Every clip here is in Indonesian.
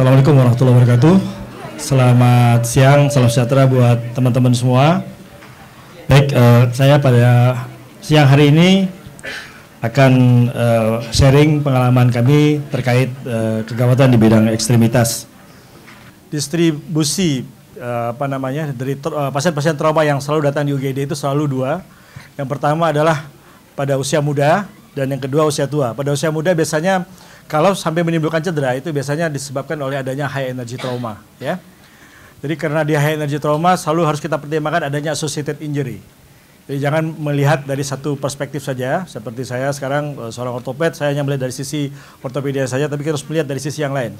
Assalamualaikum warahmatullahi wabarakatuh. Selamat siang, salam sejahtera buat teman-teman semua. Baik, uh, saya pada siang hari ini akan uh, sharing pengalaman kami terkait uh, kegawatan di bidang ekstremitas. Distribusi apa namanya dari pasien-pasien uh, pasien -pasien trauma yang selalu datang di UGD itu selalu dua. Yang pertama adalah pada usia muda dan yang kedua usia tua. Pada usia muda biasanya kalau sampai menimbulkan cedera itu biasanya disebabkan oleh adanya high energy trauma, ya. Jadi karena dia high energy trauma selalu harus kita pertimbangkan adanya associated injury. Jadi jangan melihat dari satu perspektif saja. Seperti saya sekarang eh, seorang ortoped, saya hanya melihat dari sisi ortopedia saja, tapi kita harus melihat dari sisi yang lain.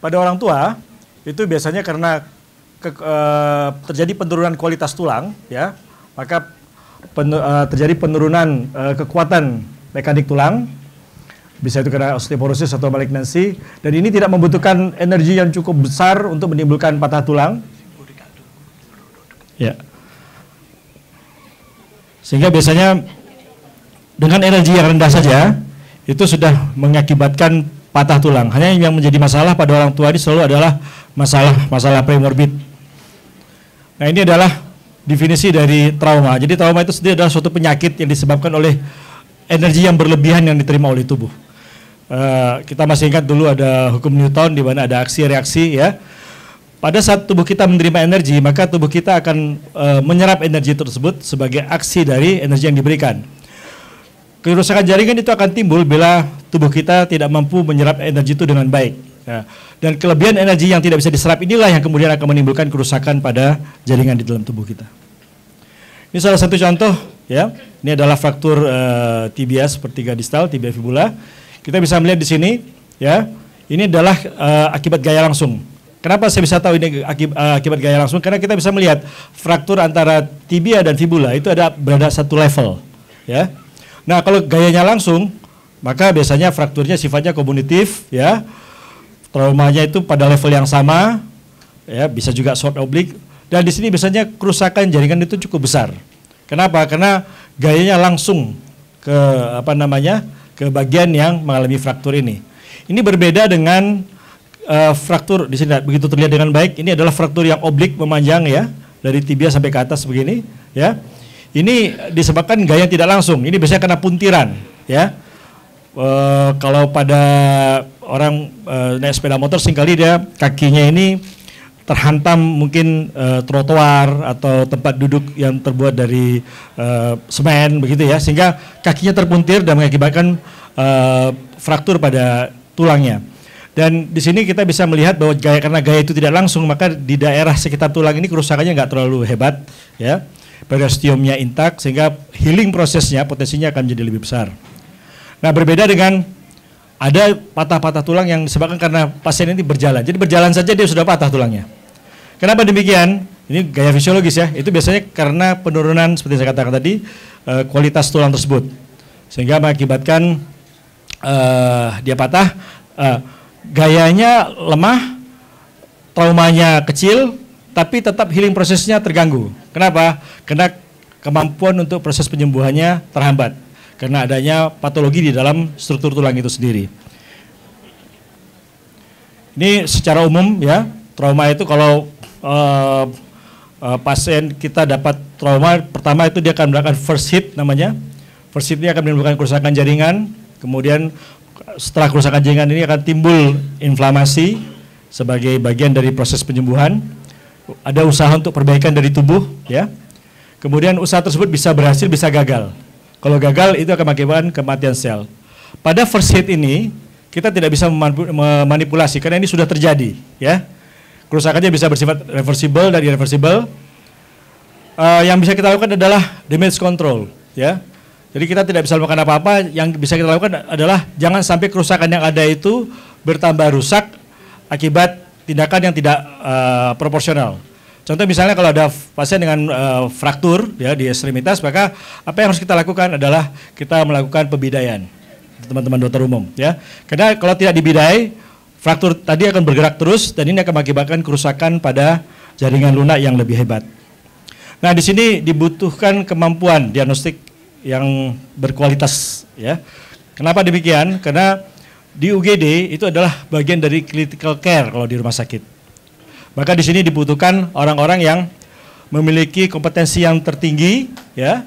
Pada orang tua itu biasanya karena ke, uh, terjadi penurunan kualitas tulang, ya, maka pen, uh, eh, terjadi penurunan uh, kekuatan mekanik tulang bisa itu karena osteoporosis atau malignansi dan ini tidak membutuhkan energi yang cukup besar untuk menimbulkan patah tulang. Ya. Sehingga biasanya dengan energi yang rendah saja itu sudah mengakibatkan patah tulang. Hanya yang menjadi masalah pada orang tua ini selalu adalah masalah masalah premorbid. Nah, ini adalah definisi dari trauma. Jadi trauma itu sendiri adalah suatu penyakit yang disebabkan oleh energi yang berlebihan yang diterima oleh tubuh. Eh, kita masih ingat dulu ada hukum Newton di mana ada aksi reaksi ya. Pada saat tubuh kita menerima energi, maka tubuh kita akan e, menyerap energi tersebut sebagai aksi dari energi yang diberikan. Kerusakan jaringan itu akan timbul bila tubuh kita tidak mampu menyerap energi itu dengan baik. Ya. Dan kelebihan energi yang tidak bisa diserap inilah yang kemudian akan menimbulkan kerusakan pada jaringan di dalam tubuh kita. Ini salah satu contoh ya. Ini adalah fraktur e, eh, tibia sepertiga distal, tibia fibula kita bisa melihat di sini, ya, ini adalah uh, akibat gaya langsung. Kenapa saya bisa tahu ini akib, uh, eh, akibat gaya langsung? Karena kita bisa melihat fraktur antara tibia dan fibula itu ada berada satu level, ya. Nah, kalau gayanya langsung, maka biasanya frakturnya sifatnya komunitif, ya. Traumanya itu pada level yang sama, ya, bisa juga short oblique. Dan di sini biasanya kerusakan jaringan itu cukup besar. Kenapa? Karena gayanya langsung ke apa namanya? ke bagian yang mengalami fraktur ini. Ini berbeda dengan uh, fraktur di sini begitu terlihat dengan baik. Ini adalah fraktur yang oblik memanjang ya dari tibia sampai ke atas begini ya. Ini disebabkan gaya yang tidak langsung. Ini biasanya karena puntiran ya. Uh, kalau pada orang uh, naik sepeda motor singkali dia kakinya ini terhantam mungkin uh, trotoar atau tempat duduk yang terbuat dari uh, semen begitu ya sehingga kakinya terpuntir dan mengakibatkan uh, fraktur pada tulangnya. Dan di sini kita bisa melihat bahwa gaya karena gaya itu tidak langsung maka di daerah sekitar tulang ini kerusakannya nggak terlalu hebat ya. periostiumnya intak sehingga healing prosesnya potensinya akan menjadi lebih besar. Nah, berbeda dengan ada patah-patah tulang yang disebabkan karena pasien ini berjalan. Jadi berjalan saja dia sudah patah tulangnya. Kenapa demikian? Ini gaya fisiologis ya. Itu biasanya karena penurunan seperti saya katakan tadi eh, kualitas tulang tersebut. Sehingga mengakibatkan uh, dia patah, uh, gayanya lemah, traumanya kecil, tapi tetap healing prosesnya terganggu. Kenapa? Karena kemampuan untuk proses penyembuhannya terhambat karena adanya patologi di dalam struktur tulang itu sendiri. Ini secara umum ya, trauma itu kalau uh, uh, pasien kita dapat trauma, pertama itu dia akan melakukan first hit namanya. First hit ini akan menimbulkan kerusakan jaringan, kemudian setelah kerusakan jaringan ini akan timbul inflamasi sebagai bagian dari proses penyembuhan. Ada usaha untuk perbaikan dari tubuh ya. Kemudian usaha tersebut bisa berhasil, bisa gagal. Kalau gagal itu akan mengakibatkan kematian sel. Pada first hit ini kita tidak bisa memanipulasi karena ini sudah terjadi, ya. Kerusakannya bisa bersifat reversible dan irreversible. Uh, yang bisa kita lakukan adalah damage control, ya. Jadi kita tidak bisa lakukan apa-apa. Yang bisa kita lakukan adalah jangan sampai kerusakan yang ada itu bertambah rusak akibat tindakan yang tidak uh, proporsional. Contoh misalnya kalau ada pasien dengan uh, fraktur ya di ekstremitas, maka apa yang harus kita lakukan adalah kita melakukan pembidaian teman-teman dokter umum ya. Karena kalau tidak dibidai, fraktur tadi akan bergerak terus dan ini akan mengakibatkan kerusakan pada jaringan lunak yang lebih hebat. Nah, di sini dibutuhkan kemampuan diagnostik yang berkualitas ya. Kenapa demikian? Karena di UGD itu adalah bagian dari critical care kalau di rumah sakit maka di sini dibutuhkan orang-orang yang memiliki kompetensi yang tertinggi ya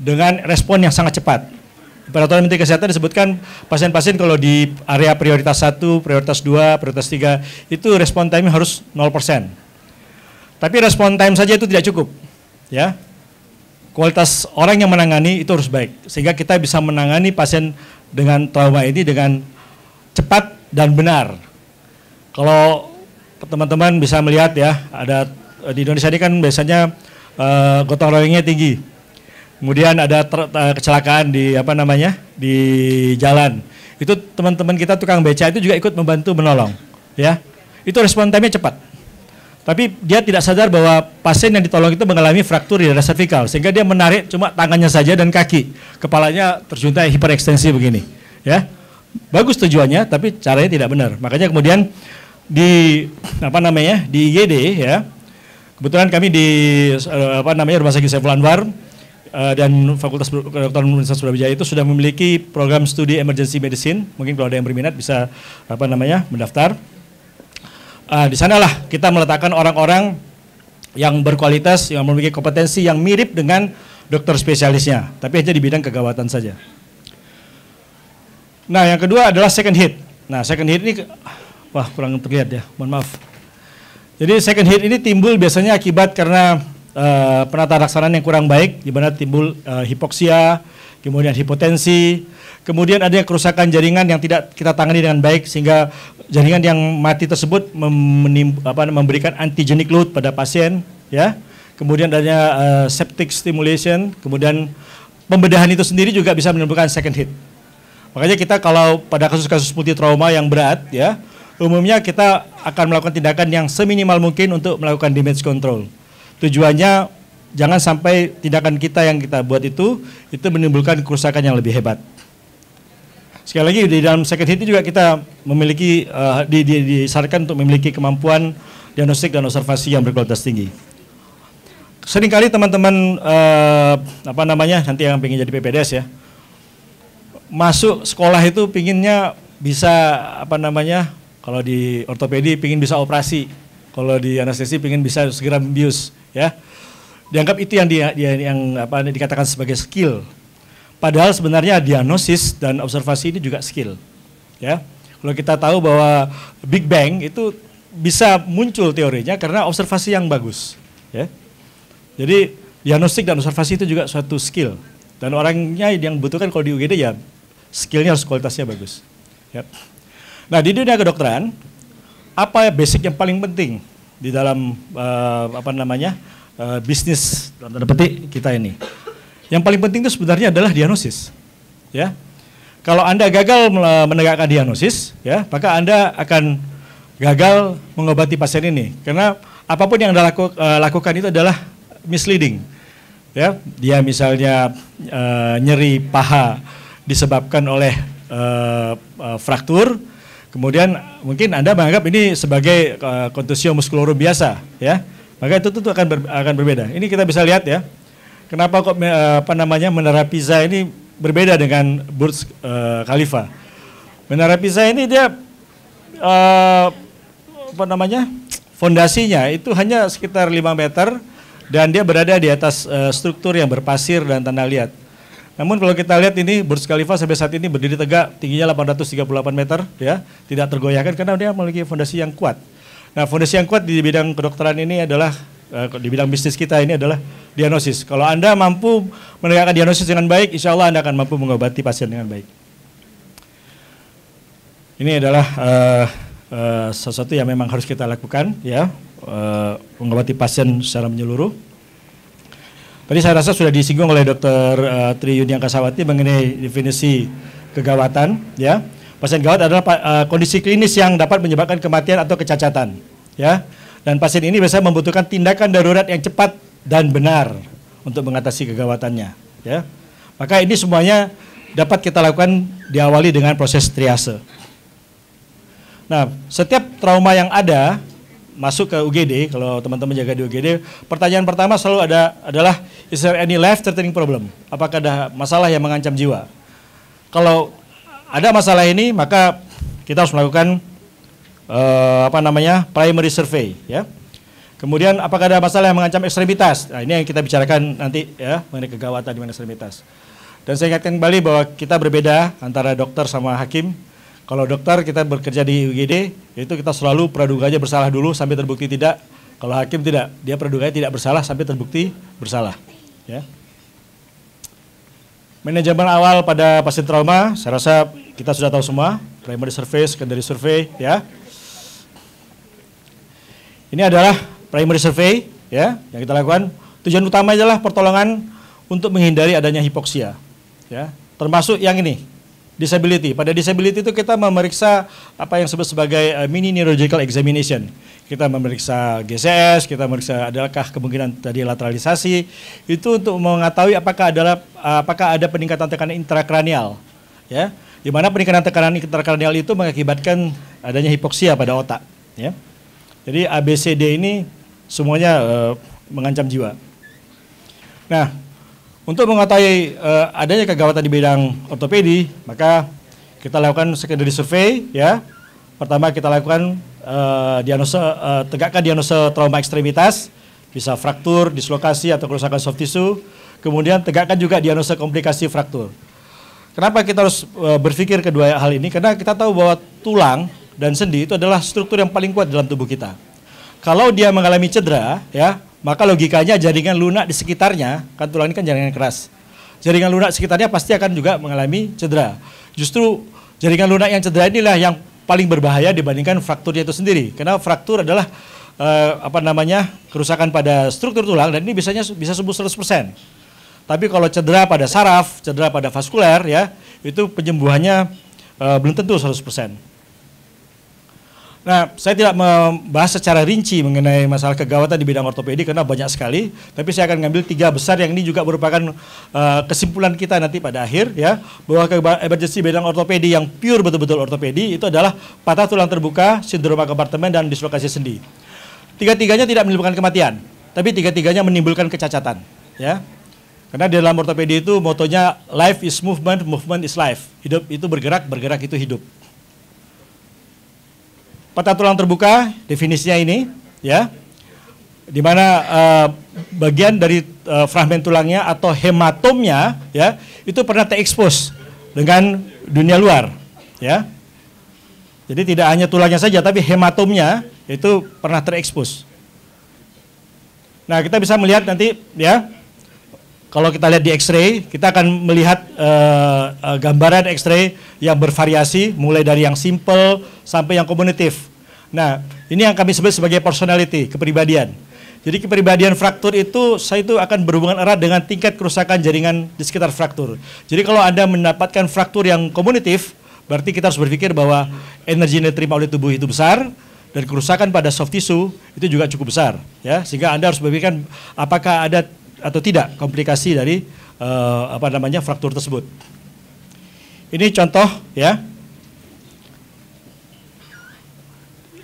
dengan respon yang sangat cepat. Peraturan Menteri Kesehatan disebutkan pasien-pasien kalau di area prioritas 1, prioritas 2, prioritas 3 itu respon time harus 0%. Tapi respon time saja itu tidak cukup. Ya. Kualitas orang yang menangani itu harus baik sehingga kita bisa menangani pasien dengan trauma ini dengan cepat dan benar. Kalau teman-teman bisa melihat ya, ada eh, di Indonesia ini kan biasanya uh, gotong royongnya tinggi. Kemudian ada ter, uh, kecelakaan di apa namanya di jalan. Itu teman-teman kita tukang beca itu juga ikut membantu menolong, ya. Itu respon time-nya cepat. Tapi dia tidak sadar bahwa pasien yang ditolong itu mengalami fraktur di daerah cervical sehingga dia menarik cuma tangannya saja dan kaki. Kepalanya terjuntai hiperekstensi begini, ya. Bagus tujuannya tapi caranya tidak benar. Makanya kemudian di apa namanya di IGD ya kebetulan kami di eh, apa namanya Rumah Sakit Saiful Anwar uh, dan Fakultas Kedokteran Universitas Surabaya itu sudah memiliki program studi emergency medicine. Mungkin kalau ada yang berminat bisa apa namanya mendaftar. Uh, di sanalah kita meletakkan orang-orang yang berkualitas, yang memiliki kompetensi yang mirip dengan dokter spesialisnya, tapi hanya di bidang kegawatan saja. Nah, yang kedua adalah second hit. Nah, second hit ini Wah kurang terlihat ya, mohon maaf. Jadi second hit ini timbul biasanya akibat karena uh, eh, penata laksanaan yang kurang baik, di mana timbul uh, hipoksia, kemudian hipotensi, kemudian ada kerusakan jaringan yang tidak kita tangani dengan baik sehingga jaringan yang mati tersebut apa, memberikan antigenic load pada pasien, ya. Kemudian adanya uh, septic stimulation, kemudian pembedahan itu sendiri juga bisa menimbulkan second hit. Makanya kita kalau pada kasus-kasus multi trauma yang berat, ya, Umumnya kita akan melakukan tindakan yang seminimal mungkin untuk melakukan damage control. Tujuannya jangan sampai tindakan kita yang kita buat itu itu menimbulkan kerusakan yang lebih hebat. Sekali lagi di dalam second hit juga kita memiliki uh, di, di, disarankan untuk memiliki kemampuan diagnostik dan observasi yang berkualitas tinggi. Seringkali teman-teman uh, apa namanya nanti yang ingin jadi PPDS ya masuk sekolah itu pinginnya bisa apa namanya kalau di ortopedi pingin bisa operasi, kalau di anestesi pingin bisa segera membius, ya. Dianggap itu yang dia, dia yang apa dikatakan sebagai skill. Padahal sebenarnya diagnosis dan observasi ini juga skill, ya. Kalau kita tahu bahwa Big Bang itu bisa muncul teorinya karena observasi yang bagus, ya. Jadi diagnostik dan observasi itu juga suatu skill. Dan orangnya yang butuhkan kalau di UGD ya skillnya harus kualitasnya bagus. Ya. Nah di dunia kedokteran apa ya basic yang paling penting di dalam uh, apa namanya uh, bisnis dalam tanda petik kita ini? Yang paling penting itu sebenarnya adalah diagnosis, ya. Kalau anda gagal menegakkan diagnosis, ya, maka anda akan gagal mengobati pasien ini karena apapun yang anda laku, uh, lakukan itu adalah misleading ya dia misalnya uh, nyeri paha disebabkan oleh uh, uh, fraktur Kemudian mungkin Anda menganggap ini sebagai uh, eh, kontusio muskulorum biasa, ya. Maka itu tentu akan ber, akan berbeda. Ini kita bisa lihat ya. Kenapa kok uh, apa namanya menara Pisa ini berbeda dengan Burj uh, Khalifa? Menara Pisa ini dia uh, apa namanya? Fondasinya itu hanya sekitar 5 meter dan dia berada di atas uh, struktur yang berpasir dan tanah liat. Namun kalau kita lihat ini Burj Khalifa sampai saat ini berdiri tegak, tingginya 838 meter, ya, tidak tergoyahkan karena dia memiliki fondasi yang kuat. Nah, fondasi yang kuat di bidang kedokteran ini adalah eh, di bidang bisnis kita ini adalah diagnosis. Kalau Anda mampu menegakkan diagnosis dengan baik, insya Allah Anda akan mampu mengobati pasien dengan baik. Ini adalah uh, uh, sesuatu yang memang harus kita lakukan, ya, uh, mengobati pasien secara menyeluruh. Tadi saya rasa sudah disinggung oleh Dr. Eh, Tri Yuni Kasawati mengenai definisi kegawatan ya. Pasien gawat adalah uh, kondisi klinis yang dapat menyebabkan kematian atau kecacatan ya. Dan pasien ini biasanya membutuhkan tindakan darurat yang cepat dan benar untuk mengatasi kegawatannya ya. Maka ini semuanya dapat kita lakukan diawali dengan proses triase. Nah, setiap trauma yang ada masuk ke UGD kalau teman-teman jaga di UGD pertanyaan pertama selalu ada adalah is there any life threatening problem apakah ada masalah yang mengancam jiwa kalau ada masalah ini maka kita harus melakukan uh, apa namanya primary survey ya kemudian apakah ada masalah yang mengancam ekstremitas nah ini yang kita bicarakan nanti ya mengenai kegawatan di mana ekstremitas dan saya ingatkan kembali bahwa kita berbeda antara dokter sama hakim kalau dokter kita bekerja di UGD, itu kita selalu praduganya bersalah dulu sampai terbukti tidak. Kalau hakim tidak, dia praduganya tidak bersalah sampai terbukti bersalah. Ya. Manajemen awal pada pasien trauma, saya rasa kita sudah tahu semua, primary survey, secondary survey, ya. Ini adalah primary survey, ya, yang kita lakukan. Tujuan utama adalah pertolongan untuk menghindari adanya hipoksia, ya, termasuk yang ini, disability. Pada disability itu kita memeriksa apa yang disebut sebagai uh, mini neurological examination. Kita memeriksa GCS, kita memeriksa adakah kemungkinan tadi lateralisasi. Itu untuk mengetahui apakah adalah eh, apakah ada peningkatan tekanan intrakranial. Ya, di mana peningkatan tekanan intrakranial itu mengakibatkan adanya hipoksia pada otak, ya. Jadi ABCD ini semuanya uh, mengancam jiwa. Nah, untuk mengetahui uh, adanya kegawatan di bidang ortopedi, maka kita lakukan secondary survey ya. Pertama kita lakukan uh, diagnosa uh, tegakkan diagnosa trauma ekstremitas, bisa fraktur, dislokasi atau kerusakan soft tissue. Kemudian tegakkan juga diagnosa komplikasi fraktur. Kenapa kita harus uh, berpikir kedua hal ini? Karena kita tahu bahwa tulang dan sendi itu adalah struktur yang paling kuat dalam tubuh kita. Kalau dia mengalami cedera, ya maka logikanya jaringan lunak di sekitarnya, kan tulang ini kan jaringan keras. Jaringan lunak sekitarnya pasti akan juga mengalami cedera. Justru jaringan lunak yang cedera inilah yang paling berbahaya dibandingkan frakturnya itu sendiri. Karena fraktur adalah eh, apa namanya? kerusakan pada struktur tulang dan ini biasanya bisa sembuh 100%. Tapi kalau cedera pada saraf, cedera pada vaskuler ya, itu penyembuhannya eh, belum tentu 100%. Nah, saya tidak membahas secara rinci mengenai masalah kegawatan di bidang ortopedi karena banyak sekali, tapi saya akan ngambil tiga besar yang ini juga merupakan uh, kesimpulan kita nanti pada akhir ya, bahwa emergency bidang ortopedi yang pure betul-betul ortopedi itu adalah patah tulang terbuka, sindroma kompartemen dan dislokasi sendi. Tiga-tiganya tidak menimbulkan kematian, tapi tiga-tiganya menimbulkan kecacatan, ya. Karena di dalam ortopedi itu motonya life is movement, movement is life. Hidup itu bergerak, bergerak itu hidup peta tulang terbuka definisinya ini ya di mana uh, bagian dari uh, fragmen tulangnya atau hematomnya ya itu pernah terekspos dengan dunia luar ya jadi tidak hanya tulangnya saja tapi hematomnya itu pernah terekspos nah kita bisa melihat nanti ya kalau kita lihat di X-ray kita akan melihat uh, uh, gambaran X-ray yang bervariasi mulai dari yang simple sampai yang komunitif Nah, ini yang kami sebut sebagai personality, kepribadian. Jadi kepribadian fraktur itu saya itu akan berhubungan erat dengan tingkat kerusakan jaringan di sekitar fraktur. Jadi kalau Anda mendapatkan fraktur yang komunitif, berarti kita harus berpikir bahwa energi yang diterima oleh tubuh itu besar dan kerusakan pada soft tissue itu juga cukup besar, ya. Sehingga Anda harus berpikir apakah ada atau tidak komplikasi dari uh, apa namanya fraktur tersebut. Ini contoh ya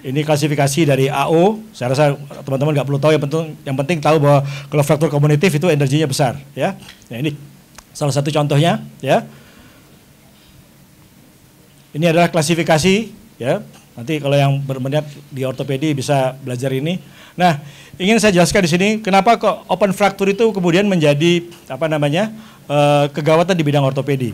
Ini klasifikasi dari AO. Saya rasa teman-teman nggak perlu tahu yang penting yang penting tahu bahwa kalau faktor komunitif itu energinya besar, ya. Nah, ini salah satu contohnya, ya. Ini adalah klasifikasi, ya. Nanti kalau yang berminat di ortopedi bisa belajar ini. Nah, ingin saya jelaskan di sini kenapa kok open fracture itu kemudian menjadi apa namanya eh, kegawatan di bidang ortopedi.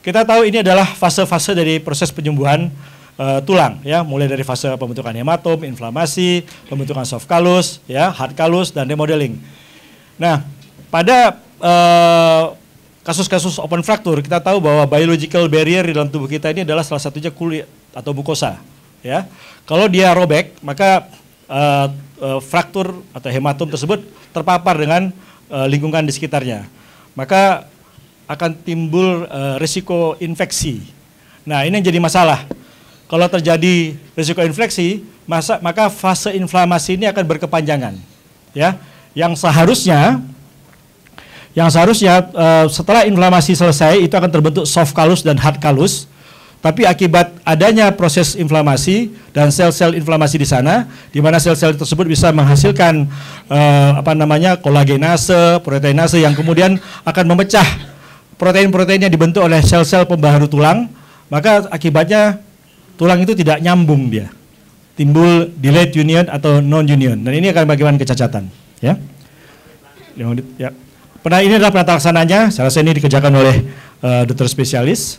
Kita tahu ini adalah fase-fase dari proses penyembuhan Eh, tulang ya mulai dari fase pembentukan hematom, inflamasi, pembentukan soft kalus ya, hard kalus dan remodeling. Nah, pada eh, kasus-kasus uh, open fracture kita tahu bahwa biological barrier di dalam tubuh kita ini adalah salah satunya kulit atau mukosa ya. Kalau dia robek, maka uh, eh, uh, fraktur atau hematom tersebut terpapar dengan uh, lingkungan di sekitarnya. Maka akan timbul uh, risiko infeksi. Nah, ini yang jadi masalah. Kalau terjadi risiko infeksi, masa, maka fase inflamasi ini akan berkepanjangan. Ya, yang seharusnya yang seharusnya e, setelah inflamasi selesai itu akan terbentuk soft kalus dan hard kalus. Tapi akibat adanya proses inflamasi dan sel-sel inflamasi di sana, di mana sel-sel tersebut bisa menghasilkan e, apa namanya kolagenase, proteinase yang kemudian akan memecah protein-protein yang dibentuk oleh sel-sel pembaharu tulang, maka akibatnya tulang itu tidak nyambung dia. Timbul delayed union atau non union dan ini akan bagaimana kecacatan, ya. ya. Pernah ini adalah penata laksananya, saya rasa ini dikerjakan oleh uh, dokter spesialis.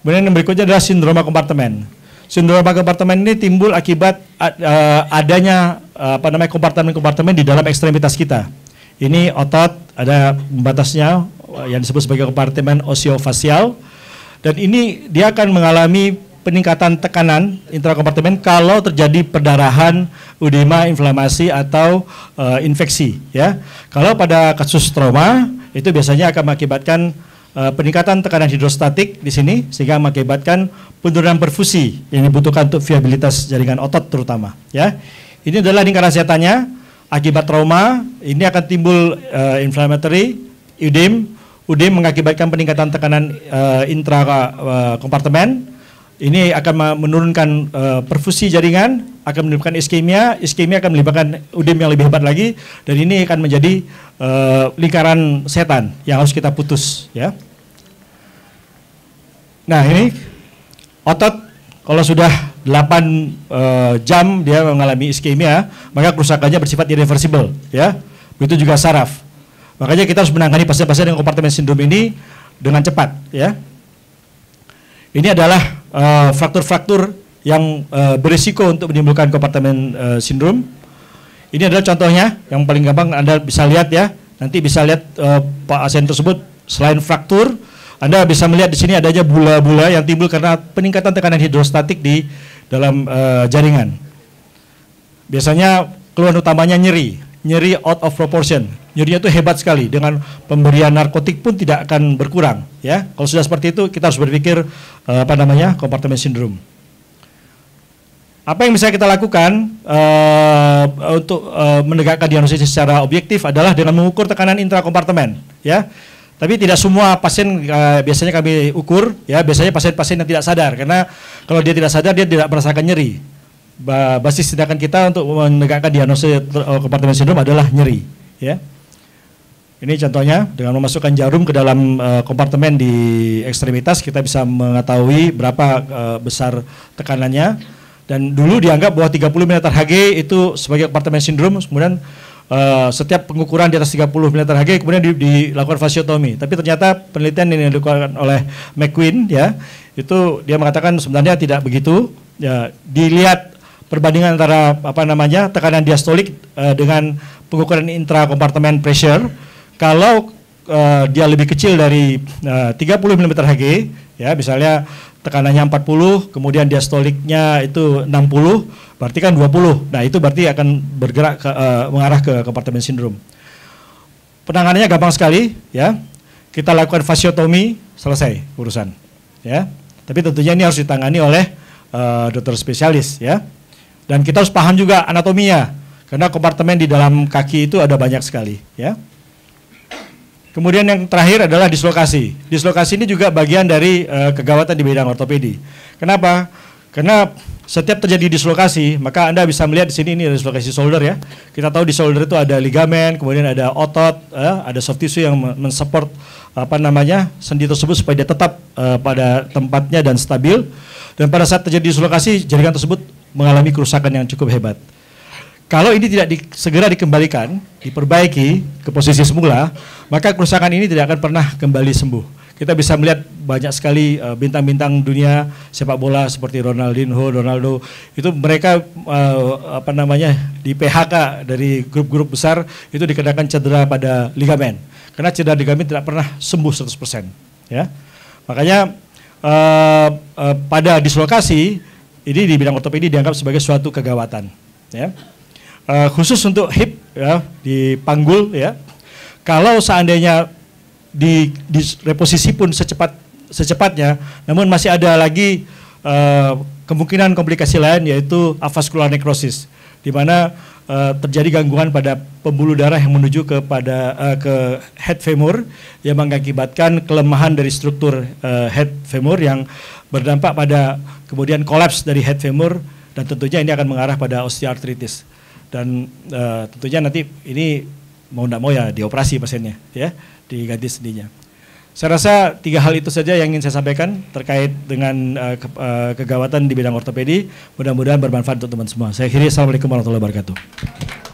Kemudian yang berikutnya adalah sindroma kompartemen. Sindroma kompartemen ini timbul akibat uh, adanya uh, apa namanya kompartemen-kompartemen di dalam ekstremitas kita. Ini otot ada batasnya yang disebut sebagai kompartemen osiofasial dan ini dia akan mengalami peningkatan tekanan intrakompartemen kalau terjadi perdarahan, udema, inflamasi atau e, infeksi ya. Kalau pada kasus trauma itu biasanya akan mengakibatkan e, peningkatan tekanan hidrostatik di sini sehingga mengakibatkan penurunan perfusi yang dibutuhkan untuk viabilitas jaringan otot terutama ya. Ini adalah lingkaran setannya akibat trauma ini akan timbul e, inflammatory udem udem mengakibatkan peningkatan tekanan uh, intra uh, kompartemen ini akan menurunkan uh, perfusi jaringan, akan menimbulkan iskemia, iskemia akan melibatkan udem yang lebih hebat lagi, dan ini akan menjadi uh, lingkaran setan yang harus kita putus. Ya. Nah ini otot kalau sudah 8 uh, eh, jam dia mengalami iskemia, maka kerusakannya bersifat irreversible. Ya, begitu juga saraf. Makanya kita harus menangani pasien-pasien dengan kompartemen sindrom ini dengan cepat. Ya, ini adalah eh, faktor-faktor uh, yang uh, berisiko untuk menimbulkan kompartemen uh, sindrom. Ini adalah contohnya yang paling gampang Anda bisa lihat ya. Nanti bisa lihat uh, Pak Asen tersebut selain fraktur, Anda bisa melihat di sini adanya bula-bula yang timbul karena peningkatan tekanan hidrostatik di dalam uh, jaringan. Biasanya keluhan utamanya nyeri nyeri out of proportion. Nyerinya itu hebat sekali dengan pemberian narkotik pun tidak akan berkurang ya. Kalau sudah seperti itu kita harus berpikir uh, apa namanya? kompartemen syndrome Apa yang bisa kita lakukan uh, untuk uh, menegakkan diagnosis secara objektif adalah dengan mengukur tekanan intrakompartemen ya. Tapi tidak semua pasien uh, biasanya kami ukur ya, biasanya pasien-pasien yang tidak sadar karena kalau dia tidak sadar dia tidak merasakan nyeri basis tindakan kita untuk menegakkan diagnosis eh, kompartemen sindrom adalah nyeri ya ini contohnya dengan memasukkan jarum ke dalam eh, kompartemen di ekstremitas kita bisa mengetahui berapa eh, besar tekanannya dan dulu dianggap bahwa 30 mm Hg itu sebagai kompartemen sindrom kemudian uh, setiap pengukuran di atas 30 mm Hg kemudian di, dilakukan fasiotomi tapi ternyata penelitian yang dilakukan oleh McQueen ya itu dia mengatakan sebenarnya tidak begitu ya dilihat perbandingan antara apa namanya tekanan diastolik uh, dengan pengukuran intrakompartemen pressure kalau uh, dia lebih kecil dari uh, 30 mm Hg ya misalnya tekanannya 40 kemudian diastoliknya itu 60 berarti kan 20 nah itu berarti akan bergerak ke, uh, mengarah ke kompartemen sindrom penanganannya gampang sekali ya kita lakukan fasiotomi selesai urusan ya tapi tentunya ini harus ditangani oleh uh, dokter spesialis ya dan kita harus paham juga anatominya karena kompartemen di dalam kaki itu ada banyak sekali ya. Kemudian yang terakhir adalah dislokasi. Dislokasi ini juga bagian dari uh, kegawatan di bidang ortopedi. Kenapa? Karena setiap terjadi dislokasi, maka Anda bisa melihat di sini ini dislokasi shoulder ya. Kita tahu di shoulder itu ada ligamen, kemudian ada otot, uh, ada soft tissue yang mensupport apa namanya sendi tersebut supaya dia tetap uh, pada tempatnya dan stabil. Dan pada saat terjadi dislokasi, jaringan tersebut mengalami kerusakan yang cukup hebat. Kalau ini tidak di, segera dikembalikan, diperbaiki ke posisi semula, maka kerusakan ini tidak akan pernah kembali sembuh. Kita bisa melihat banyak sekali eh, bintang-bintang uh, dunia sepak bola seperti Ronaldinho, Ronaldo, itu mereka uh, apa namanya di PHK dari grup-grup besar itu dikenakan cedera pada ligamen. Karena cedera ligamen tidak pernah sembuh 100%, ya. Makanya uh, uh, pada dislokasi ini di bidang ortopedi dianggap sebagai suatu kegawatan. Ya. Uh, khusus untuk hip ya, di panggul ya. Kalau seandainya di, di reposisi pun secepat secepatnya, namun masih ada lagi uh, kemungkinan komplikasi lain yaitu avaskular necrosis, di mana uh, terjadi gangguan pada pembuluh darah yang menuju kepada uh, ke head femur yang mengakibatkan kelemahan dari struktur uh, head femur yang berdampak pada kemudian kolaps dari head femur dan tentunya ini akan mengarah pada osteoartritis dan uh, tentunya nanti ini mau tidak mau ya dioperasi pasiennya ya diganti sendinya. Saya rasa tiga hal itu saja yang ingin saya sampaikan terkait dengan uh, ke, uh, kegawatan di bidang ortopedi. Mudah-mudahan bermanfaat untuk teman semua. Saya akhiri. Assalamualaikum warahmatullahi wabarakatuh.